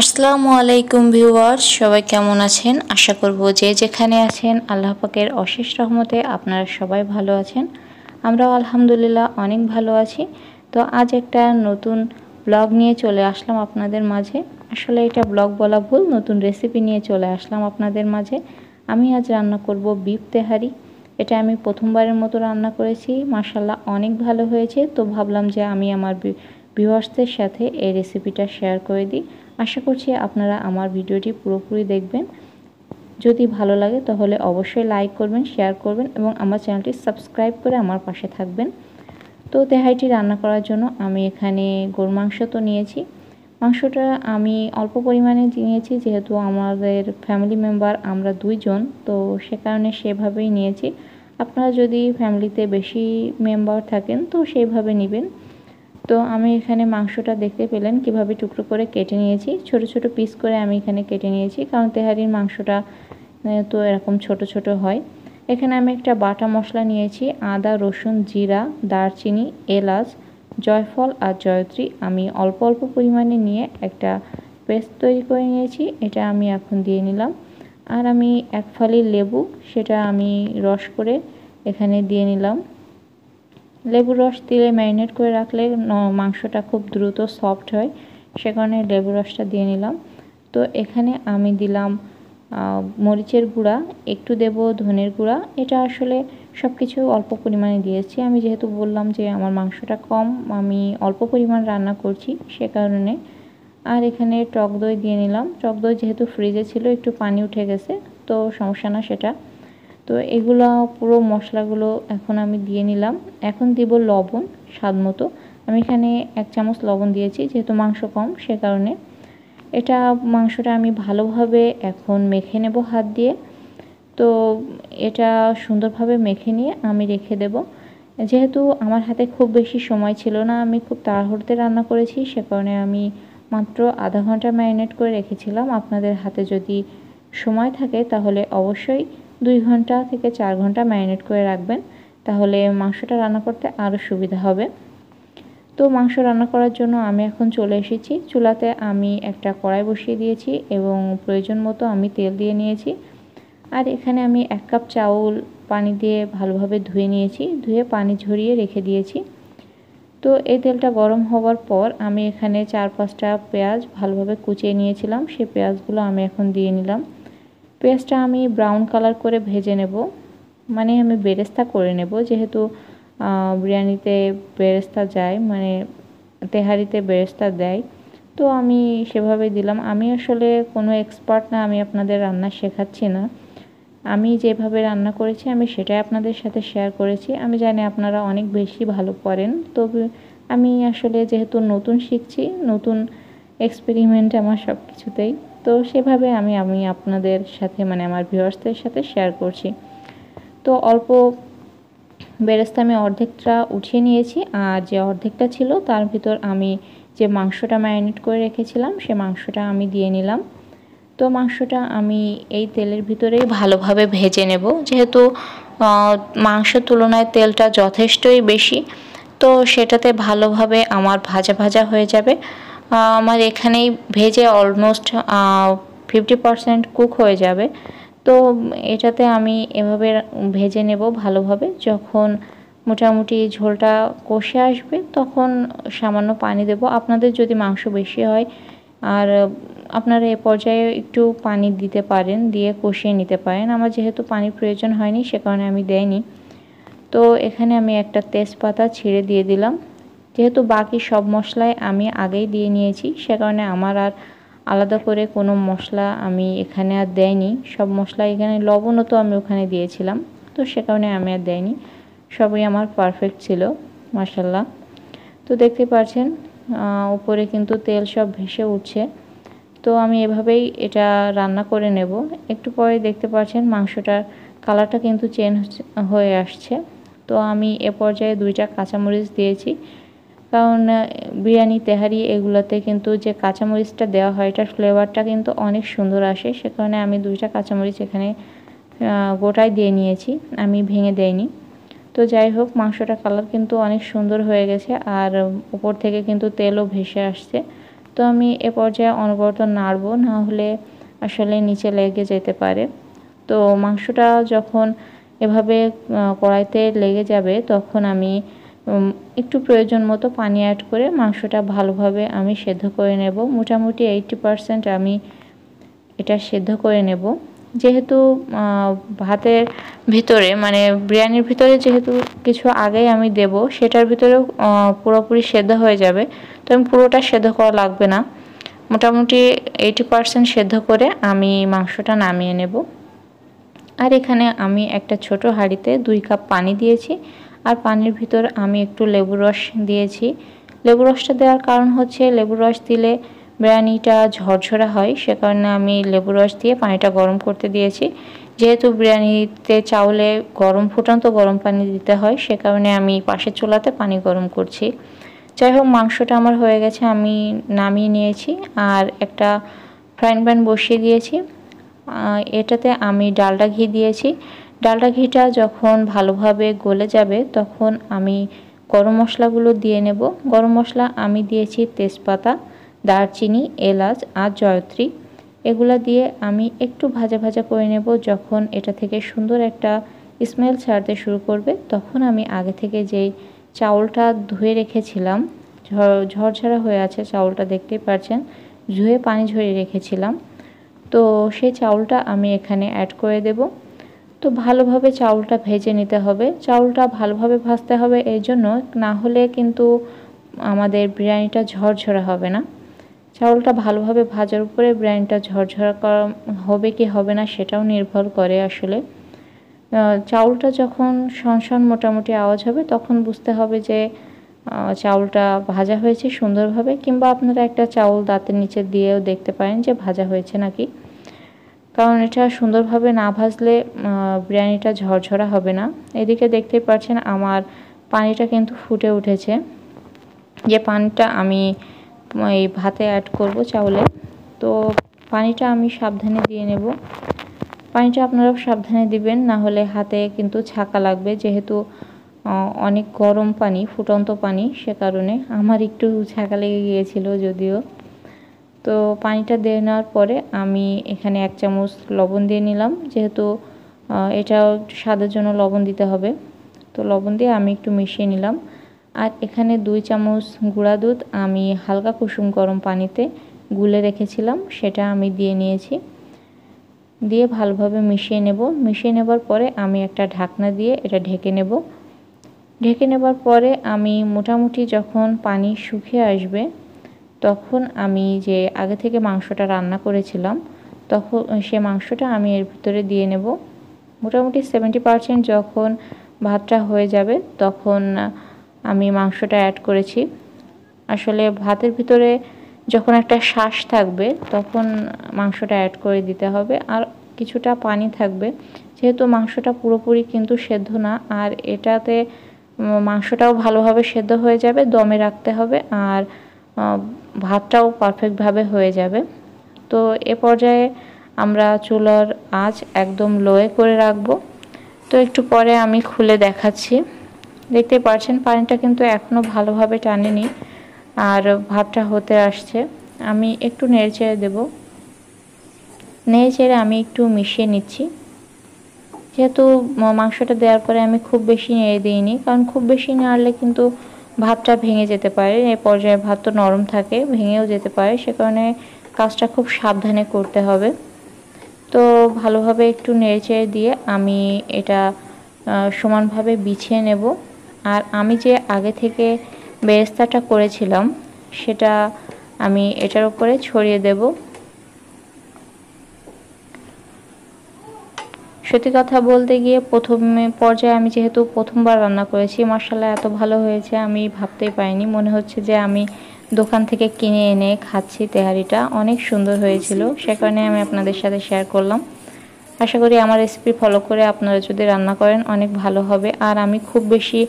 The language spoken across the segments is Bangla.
আসসালামু আলাইকুম ভিউয়ার সবাই কেমন আছেন আশা করব যে যেখানে আছেন আল্লাহ পাকের অশেষ রহমতে আপনারা সবাই ভালো আছেন আমরাও আলহামদুলিল্লাহ অনেক ভালো আছি তো আজ একটা নতুন ব্লগ নিয়ে চলে আসলাম আপনাদের মাঝে আসলে এটা ব্লগ বলা ভুল নতুন রেসিপি নিয়ে চলে আসলাম আপনাদের মাঝে আমি আজ রান্না করব বিফ তেহারি এটা আমি প্রথমবারের মতো রান্না করেছি মার্শাল্লাহ অনেক ভালো হয়েছে তো ভাবলাম যে আমি আমার ভিউয়ার্সদের সাথে এই রেসিপিটা শেয়ার করে দিই আশা করছি আপনারা আমার ভিডিওটি পুরোপুরি দেখবেন যদি ভালো লাগে তাহলে অবশ্যই লাইক করবেন শেয়ার করবেন এবং আমার চ্যানেলটি সাবস্ক্রাইব করে আমার পাশে থাকবেন তো তেহাইটি রান্না করার জন্য আমি এখানে গরু মাংস তো নিয়েছি মাংসটা আমি অল্প পরিমাণে নিয়েছি যেহেতু আমাদের ফ্যামিলি মেম্বার আমরা দুইজন তো সে কারণে সেভাবেই নিয়েছি আপনারা যদি ফ্যামিলিতে বেশি মেম্বার থাকেন তো সেইভাবে নেবেন তো আমি এখানে মাংসটা দেখতে পেলেন কিভাবে টুকরো করে কেটে নিয়েছি ছোট ছোট পিস করে আমি এখানে কেটে নিয়েছি কারণ তেহারির মাংসটা তো এরকম ছোট ছোট হয় এখানে আমি একটা বাটা মশলা নিয়েছি আদা রসুন জিরা দারচিনি এলাচ জয়ফল আর জয়ত্রী আমি অল্প অল্প পরিমাণে নিয়ে একটা পেস্ট তৈরি করে নিয়েছি এটা আমি এখন দিয়ে নিলাম আর আমি এক ফালি লেবু সেটা আমি রস করে এখানে দিয়ে নিলাম লেবুর রস দিলে ম্যারিনেট করে রাখলে মাংসটা খুব দ্রুত সফট হয় সে কারণে লেবুর রসটা দিয়ে নিলাম তো এখানে আমি দিলাম মরিচের গুঁড়া একটু দেব ধনের গুঁড়া এটা আসলে সব কিছু অল্প পরিমাণে দিয়েছি আমি যেহেতু বললাম যে আমার মাংসটা কম আমি অল্প পরিমাণ রান্না করছি সে কারণে আর এখানে টক দই দিয়ে নিলাম টক দই যেহেতু ফ্রিজে ছিল একটু পানি উঠে গেছে তো সমস্যা না সেটা তো এগুলো পুরো মশলাগুলো এখন আমি দিয়ে নিলাম এখন দিব লবণ স্বাদ মতো আমি এখানে এক চামচ লবণ দিয়েছি যেহেতু মাংস কম সে কারণে এটা মাংসটা আমি ভালোভাবে এখন মেখে নেব হাত দিয়ে তো এটা সুন্দরভাবে মেখে নিয়ে আমি রেখে দেব যেহেতু আমার হাতে খুব বেশি সময় ছিল না আমি খুব তাড়াহুড়তে রান্না করেছি সে কারণে আমি মাত্র আধা ঘন্টা ম্যারিনেট করে রেখেছিলাম আপনাদের হাতে যদি সময় থাকে তাহলে অবশ্যই দুই ঘন্টা থেকে চার ঘন্টা ম্যারিনেট করে রাখবেন তাহলে মাংসটা রান্না করতে আরও সুবিধা হবে তো মাংস রান্না করার জন্য আমি এখন চলে এসেছি চুলাতে আমি একটা কড়াই বসিয়ে দিয়েছি এবং প্রয়োজন মতো আমি তেল দিয়ে নিয়েছি আর এখানে আমি এক কাপ চাউল পানি দিয়ে ভালোভাবে ধুয়ে নিয়েছি ধুয়ে পানি ঝরিয়ে রেখে দিয়েছি তো এই তেলটা গরম হওয়ার পর আমি এখানে চার পাঁচটা পেঁয়াজ ভালোভাবে কুচিয়ে নিয়েছিলাম সেই পেঁয়াজগুলো আমি এখন দিয়ে নিলাম পেঁয়াজটা আমি ব্রাউন কালার করে ভেজে নেব মানে আমি বেরেস্তা করে নেব যেহেতু বিরিয়ানিতে বেরেস্তা যায় মানে তেহারিতে বেরেস্তা দেয় তো আমি সেভাবে দিলাম আমি আসলে কোনো এক্সপার্ট না আমি আপনাদের রান্না শেখাচ্ছি না আমি যেভাবে রান্না করেছি আমি সেটাই আপনাদের সাথে শেয়ার করেছি আমি জানি আপনারা অনেক বেশি ভালো করেন তবে আমি আসলে যেহেতু নতুন শিখছি নতুন এক্সপেরিমেন্ট আমার সব কিছুতেই তো সেভাবে আমি আমি আপনাদের সাথে মানে আমার ভিউয়ার্সদের সাথে শেয়ার করছি তো অল্প বেরেস্তা আমি অর্ধেকটা উঠিয়ে নিয়েছি আর যে অর্ধেকটা ছিল তার ভিতর আমি যে মাংসটা ম্যারিনেট করে রেখেছিলাম সে মাংসটা আমি দিয়ে নিলাম তো মাংসটা আমি এই তেলের ভিতরেই ভালোভাবে ভেজে নেব যেহেতু মাংসের তুলনায় তেলটা যথেষ্টই বেশি তো সেটাতে ভালোভাবে আমার ভাজা ভাজা হয়ে যাবে আমার এখানেই ভেজে অলমোস্ট ফিফটি পারসেন্ট কুক হয়ে যাবে তো এটাতে আমি এভাবে ভেজে নেব ভালোভাবে যখন মোটামুটি ঝোলটা কষে আসবে তখন সামান্য পানি দেব আপনাদের যদি মাংস বেশি হয় আর আপনারা এ পর্যায়ে একটু পানি দিতে পারেন দিয়ে কষিয়ে নিতে পারেন আমার যেহেতু পানি প্রয়োজন হয়নি সে কারণে আমি দেয়নি তো এখানে আমি একটা তেজপাতা ছিঁড়ে দিয়ে দিলাম যেহেতু বাকি সব মশলাই আমি আগেই দিয়ে নিয়েছি সে কারণে আমার আর আলাদা করে কোনো মশলা আমি এখানে আর দেয়নি সব মশলা এখানে লবণও তো আমি ওখানে দিয়েছিলাম তো সে কারণে আমি আর দেয়নি সবই আমার পারফেক্ট ছিল মার্শাল্লাহ তো দেখতে পাচ্ছেন উপরে কিন্তু তেল সব ভেসে উঠছে তো আমি এভাবেই এটা রান্না করে নেব একটু পরে দেখতে পাচ্ছেন মাংসটার কালারটা কিন্তু চেঞ্জ হয়ে আসছে তো আমি এ পর্যায়ে দুইটা কাঁচামরিচ দিয়েছি কারণ বিরিয়ানি তেহারি এগুলোতে কিন্তু যে কাঁচামরিচটা দেওয়া হয় এটার ফ্লেভারটা কিন্তু অনেক সুন্দর আসে সে কারণে আমি দুইটা কাঁচামরিচ এখানে গোটাই দিয়ে নিয়েছি আমি ভেঙে দেয়নি তো যাই হোক মাংসটা কালার কিন্তু অনেক সুন্দর হয়ে গেছে আর উপর থেকে কিন্তু তেলও ভেসে আসছে তো আমি এ পর্যায়ে অনবরত নাড়বো না হলে আসলে নিচে লেগে যেতে পারে তো মাংসটা যখন এভাবে কড়াইতে লেগে যাবে তখন আমি একটু প্রয়োজন মতো পানি অ্যাড করে মাংসটা ভালোভাবে আমি সেদ্ধ করে নেব মোটামুটি এইটটি পারসেন্ট আমি এটা সেদ্ধ করে নেব যেহেতু ভাতের ভিতরে মানে বিরিয়ানির ভিতরে যেহেতু কিছু আগেই আমি দেব সেটার ভিতরেও পুরোপুরি সেদ্ধ হয়ে যাবে তো আমি পুরোটা সেদ্ধ করা লাগবে না মোটামুটি এইটটি পারসেন্ট সেদ্ধ করে আমি মাংসটা নামিয়ে নেব আর এখানে আমি একটা ছোট হাঁড়িতে দুই কাপ পানি দিয়েছি আর পানির ভিতর আমি একটু লেবু রস দিয়েছি লেবু রসটা দেওয়ার কারণ হচ্ছে লেবু রস দিলে বিরিয়ানিটা ঝরঝরা হয় সে কারণে আমি লেবু রস দিয়ে পানিটা গরম করতে দিয়েছি যেহেতু বিরিয়ানিতে চাউলে গরম ফুটন্ত গরম পানি দিতে হয় সে কারণে আমি পাশে চুলাতে পানি গরম করছি যাই হোক মাংসটা আমার হয়ে গেছে আমি নামিয়ে নিয়েছি আর একটা ফ্রাইং প্যান বসিয়ে দিয়েছি এটাতে আমি ডালটা ঘি দিয়েছি ডালটা ঘিটা যখন ভালোভাবে গলে যাবে তখন আমি গরম মশলাগুলো দিয়ে নেব গরম মশলা আমি দিয়েছি তেজপাতা দারচিনি এলাচ আর জয়ত্রী এগুলা দিয়ে আমি একটু ভাজা ভাজা করে নেব যখন এটা থেকে সুন্দর একটা স্মেল ছাড়তে শুরু করবে তখন আমি আগে থেকে যেই চাউলটা ধুয়ে রেখেছিলাম ঝরঝরা হয়ে আছে চাউলটা দেখতেই পাচ্ছেন ধুয়ে পানি ঝরিয়ে রেখেছিলাম তো সেই চাউলটা আমি এখানে অ্যাড করে দেবো তো ভালোভাবে চাউলটা ভেজে নিতে হবে চাউলটা ভালোভাবে ভাজতে হবে এই জন্য না হলে কিন্তু আমাদের বিরিয়ানিটা ঝরঝরা হবে না চাউলটা ভালোভাবে ভাজার উপরে বিরিয়ানিটা ঝরঝরা হবে কি হবে না সেটাও নির্ভর করে আসলে চাউলটা যখন সনসন মোটামুটি আওয়াজ হবে তখন বুঝতে হবে যে চাউলটা ভাজা হয়েছে সুন্দরভাবে কিংবা আপনারা একটা চাউল দাঁতের নিচে দিয়েও দেখতে পারেন যে ভাজা হয়েছে নাকি কারণ এটা সুন্দরভাবে না ভাজলে বিরিয়ানিটা ঝরঝরা হবে না এদিকে দেখতে পাচ্ছেন আমার পানিটা কিন্তু ফুটে উঠেছে যে পানিটা আমি এই ভাতে অ্যাড করব চাউলে তো পানিটা আমি সাবধানে দিয়ে নেব পানিটা আপনারা সাবধানে দিবেন না হলে হাতে কিন্তু ছাকা লাগবে যেহেতু অনেক গরম পানি ফুটন্ত পানি সে কারণে আমার একটু ছাকা লেগে গিয়েছিল যদিও তো পানিটা দিয়ে নেওয়ার পরে আমি এখানে এক চামচ লবণ দিয়ে নিলাম যেহেতু এটাও স্বাদের জন্য লবণ দিতে হবে তো লবণ দিয়ে আমি একটু মিশিয়ে নিলাম আর এখানে দুই চামচ গুঁড়া দুধ আমি হালকা কুসুম গরম পানিতে গুলে রেখেছিলাম সেটা আমি দিয়ে নিয়েছি দিয়ে ভালোভাবে মিশিয়ে নেব মিশিয়ে নেবার পরে আমি একটা ঢাকনা দিয়ে এটা ঢেকে নেব ঢেকে নেবার পরে আমি মোটামুটি যখন পানি শুকিয়ে আসবে তখন আমি যে আগে থেকে মাংসটা রান্না করেছিলাম তখন সে মাংসটা আমি এর ভিতরে দিয়ে নেব মোটামুটি সেভেন্টি পারসেন্ট যখন ভাতটা হয়ে যাবে তখন আমি মাংসটা অ্যাড করেছি আসলে ভাতের ভিতরে যখন একটা শ্বাস থাকবে তখন মাংসটা অ্যাড করে দিতে হবে আর কিছুটা পানি থাকবে যেহেতু মাংসটা পুরোপুরি কিন্তু সেদ্ধ না আর এটাতে মাংসটাও ভালোভাবে সেদ্ধ হয়ে যাবে দমে রাখতে হবে আর ভাতটাও পারফেক্টভাবে হয়ে যাবে তো এ পর্যায়ে আমরা চুলার আঁচ একদম লোয়ে করে রাখব তো একটু পরে আমি খুলে দেখাচ্ছি দেখতে পাচ্ছেন পানিটা কিন্তু এখনও ভালোভাবে টানেনি আর ভাতটা হতে আসছে আমি একটু নেড়ে চেড়ে দেবো নেড়ে চেড়ে আমি একটু মিশিয়ে নিচ্ছি যেহেতু মাংসটা দেওয়ার পরে আমি খুব বেশি নেড়ে দিইনি কারণ খুব বেশি নাড়লে কিন্তু ভাতটা ভেঙে যেতে পারে এই পর্যায়ে ভাত তো নরম থাকে ভেঙেও যেতে পারে সে কারণে কাজটা খুব সাবধানে করতে হবে তো ভালোভাবে একটু নেড়েচেড়ে দিয়ে আমি এটা সমানভাবে বিছিয়ে নেব আর আমি যে আগে থেকে বেরেস্তাটা করেছিলাম সেটা আমি এটার উপরে ছড়িয়ে দেবো সত্যি কথা বলতে গিয়ে প্রথম পর্যায়ে আমি যেহেতু প্রথমবার রান্না করেছি মশলা এত ভালো হয়েছে আমি ভাবতেই পারিনি মনে হচ্ছে যে আমি দোকান থেকে কিনে এনে খাচ্ছি তেহারিটা অনেক সুন্দর হয়েছিল সে কারণে আমি আপনাদের সাথে শেয়ার করলাম আশা করি আমার রেসিপি ফলো করে আপনারা যদি রান্না করেন অনেক ভালো হবে আর আমি খুব বেশি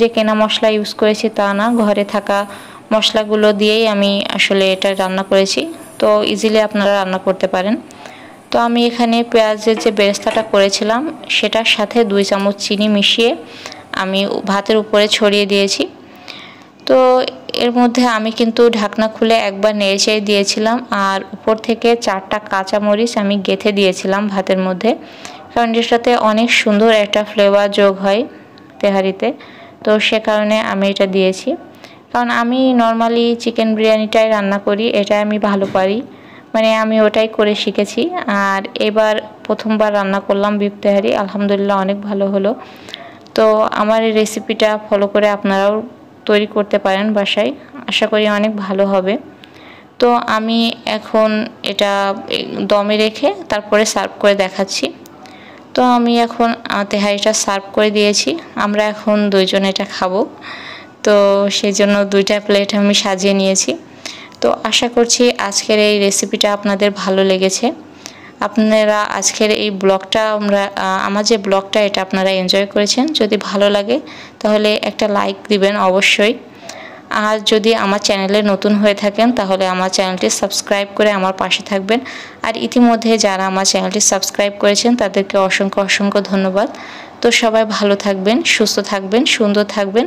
যে কেনা মশলা ইউজ করেছি তা না ঘরে থাকা মশলাগুলো দিয়েই আমি আসলে এটা রান্না করেছি তো ইজিলি আপনারা রান্না করতে পারেন তো আমি এখানে পেঁয়াজের যে বেরেস্তাটা করেছিলাম সেটার সাথে দুই চামচ চিনি মিশিয়ে আমি ভাতের উপরে ছড়িয়ে দিয়েছি তো এর মধ্যে আমি কিন্তু ঢাকনা খুলে একবার নেড়েচেড়ে দিয়েছিলাম আর উপর থেকে চারটা কাঁচামরিচ আমি গেথে দিয়েছিলাম ভাতের মধ্যে কারণ সাথে অনেক সুন্দর একটা ফ্লেভার যোগ হয় তেহারিতে তো সে কারণে আমি এটা দিয়েছি কারণ আমি নর্মালি চিকেন বিরিয়ানিটাই রান্না করি এটা আমি ভালো পারি মানে আমি ওটাই করে শিখেছি আর এবার প্রথমবার রান্না করলাম বিপ তেহারি আলহামদুলিল্লাহ অনেক ভালো হলো তো আমার এই রেসিপিটা ফলো করে আপনারাও তৈরি করতে পারেন বাসায় আশা করি অনেক ভালো হবে তো আমি এখন এটা দমে রেখে তারপরে সার্ভ করে দেখাচ্ছি তো আমি এখন তেহারিটা সার্ভ করে দিয়েছি আমরা এখন দুইজন এটা খাবো তো সেই জন্য দুইটা প্লেট আমি সাজিয়ে নিয়েছি তো আশা করছি আজকের এই রেসিপিটা আপনাদের ভালো লেগেছে আপনারা আজকের এই ব্লগটা আমরা আমার যে ব্লগটা এটা আপনারা এনজয় করেছেন যদি ভালো লাগে তাহলে একটা লাইক দিবেন অবশ্যই আর যদি আমার চ্যানেলে নতুন হয়ে থাকেন তাহলে আমার চ্যানেলটি সাবস্ক্রাইব করে আমার পাশে থাকবেন আর ইতিমধ্যে যারা আমার চ্যানেলটি সাবস্ক্রাইব করেছেন তাদেরকে অসংখ্য অসংখ্য ধন্যবাদ তো সবাই ভালো থাকবেন সুস্থ থাকবেন সুন্দর থাকবেন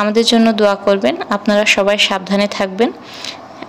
আমাদের জন্য দোয়া করবেন আপনারা সবাই সাবধানে থাকবেন